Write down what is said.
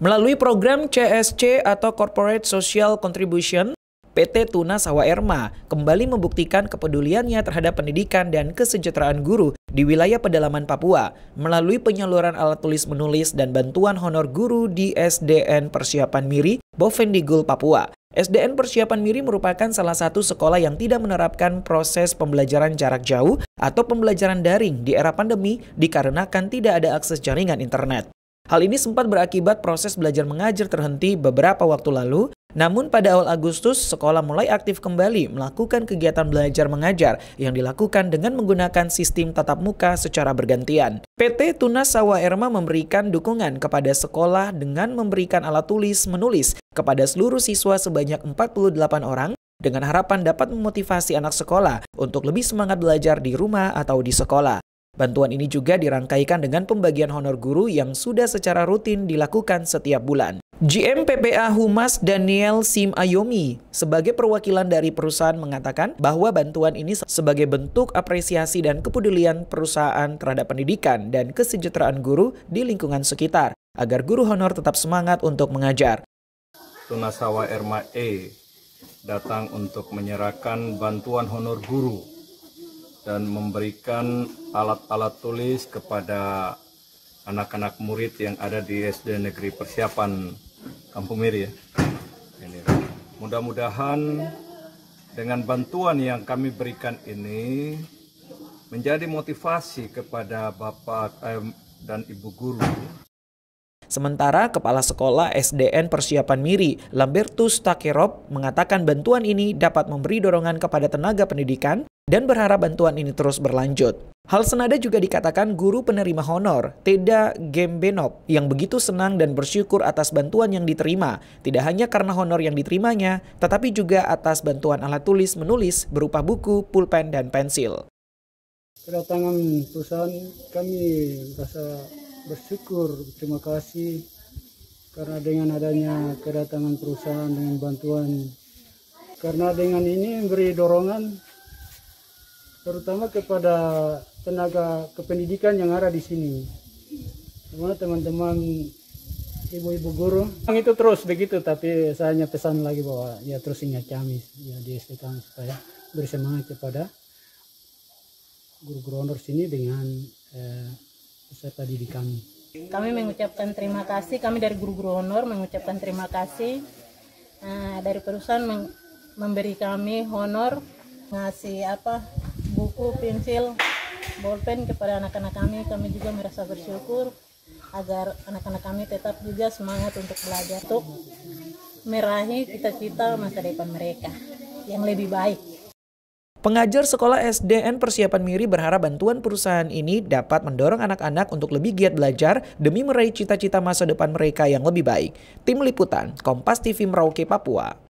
melalui program CSC atau Corporate Social Contribution PT Tuna Sawa Erma kembali membuktikan kepeduliannya terhadap pendidikan dan kesejahteraan guru di wilayah pedalaman Papua melalui penyaluran alat tulis menulis dan bantuan honor guru di SDN Persiapan Miri, Bovendigul, Papua. SDN Persiapan Miri merupakan salah satu sekolah yang tidak menerapkan proses pembelajaran jarak jauh atau pembelajaran daring di era pandemi dikarenakan tidak ada akses jaringan internet. Hal ini sempat berakibat proses belajar mengajar terhenti beberapa waktu lalu, namun pada awal Agustus, sekolah mulai aktif kembali melakukan kegiatan belajar mengajar yang dilakukan dengan menggunakan sistem tatap muka secara bergantian. PT Tunas Sawa Erma memberikan dukungan kepada sekolah dengan memberikan alat tulis menulis kepada seluruh siswa sebanyak 48 orang dengan harapan dapat memotivasi anak sekolah untuk lebih semangat belajar di rumah atau di sekolah. Bantuan ini juga dirangkaikan dengan pembagian honor guru yang sudah secara rutin dilakukan setiap bulan. GM PPA Humas Daniel Sim Ayomi sebagai perwakilan dari perusahaan mengatakan bahwa bantuan ini sebagai bentuk apresiasi dan kepedulian perusahaan terhadap pendidikan dan kesejahteraan guru di lingkungan sekitar agar guru honor tetap semangat untuk mengajar. Tunasawa Erma E datang untuk menyerahkan bantuan honor guru dan memberikan alat-alat tulis kepada anak-anak murid yang ada di SD Negeri Persiapan Kampung Miri ya. Ini. Mudah-mudahan dengan bantuan yang kami berikan ini menjadi motivasi kepada Bapak eh, dan Ibu guru Sementara Kepala Sekolah SDN Persiapan Miri, Lambertus Takerop, mengatakan bantuan ini dapat memberi dorongan kepada tenaga pendidikan dan berharap bantuan ini terus berlanjut. Hal senada juga dikatakan guru penerima honor, Teda Gembenop, yang begitu senang dan bersyukur atas bantuan yang diterima, tidak hanya karena honor yang diterimanya, tetapi juga atas bantuan alat tulis menulis berupa buku, pulpen, dan pensil. Kedatangan perusahaan kami rasa bersyukur, terima kasih karena dengan adanya kedatangan perusahaan dengan bantuan karena dengan ini beri dorongan terutama kepada tenaga kependidikan yang ada di sini. Semua teman-teman ibu-ibu guru. Yang itu terus begitu, tapi saya hanya pesan lagi bahwa ya terus ingat kami, ya di SD kami supaya bersemangat kepada guru-guru honor sini dengan eh, peserta didik kami. Kami mengucapkan terima kasih, kami dari guru-guru honor mengucapkan terima kasih eh, dari perusahaan memberi kami honor ngasih apa buku, pensil, bolpen kepada anak-anak kami. Kami juga merasa bersyukur agar anak-anak kami tetap juga semangat untuk belajar untuk meraih cita-cita masa depan mereka yang lebih baik. Pengajar sekolah SDN Persiapan Miri berharap bantuan perusahaan ini dapat mendorong anak-anak untuk lebih giat belajar demi meraih cita-cita masa depan mereka yang lebih baik. Tim Liputan, Kompas TV Merauke, Papua.